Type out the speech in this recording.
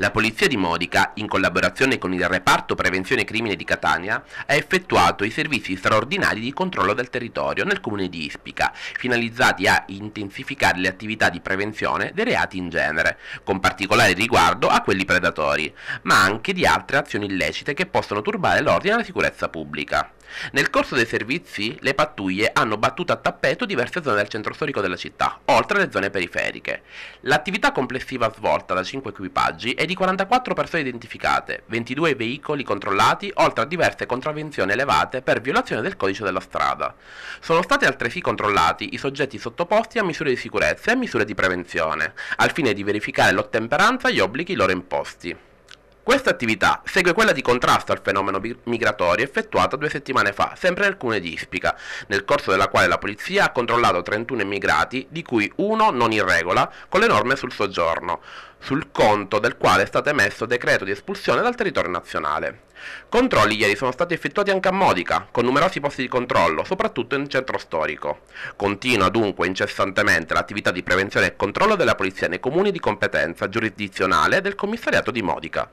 La Polizia di Modica, in collaborazione con il Reparto Prevenzione Crimine di Catania, ha effettuato i servizi straordinari di controllo del territorio nel comune di Ispica, finalizzati a intensificare le attività di prevenzione dei reati in genere, con particolare riguardo a quelli predatori, ma anche di altre azioni illecite che possono turbare l'ordine e la sicurezza pubblica. Nel corso dei servizi, le pattuglie hanno battuto a tappeto diverse zone del centro storico della città, oltre alle zone periferiche. L'attività complessiva svolta da 5 equipaggi è di 44 persone identificate, 22 veicoli controllati, oltre a diverse contravvenzioni elevate per violazione del codice della strada. Sono stati altresì controllati i soggetti sottoposti a misure di sicurezza e misure di prevenzione, al fine di verificare l'ottemperanza agli obblighi loro imposti. Questa attività segue quella di contrasto al fenomeno migratorio effettuata due settimane fa, sempre nel Cune di Ispica, nel corso della quale la polizia ha controllato 31 immigrati, di cui uno non in regola, con le norme sul soggiorno, sul conto del quale è stato emesso decreto di espulsione dal territorio nazionale. Controlli ieri sono stati effettuati anche a Modica, con numerosi posti di controllo, soprattutto in centro storico. Continua dunque incessantemente l'attività di prevenzione e controllo della polizia nei comuni di competenza giurisdizionale del commissariato di Modica.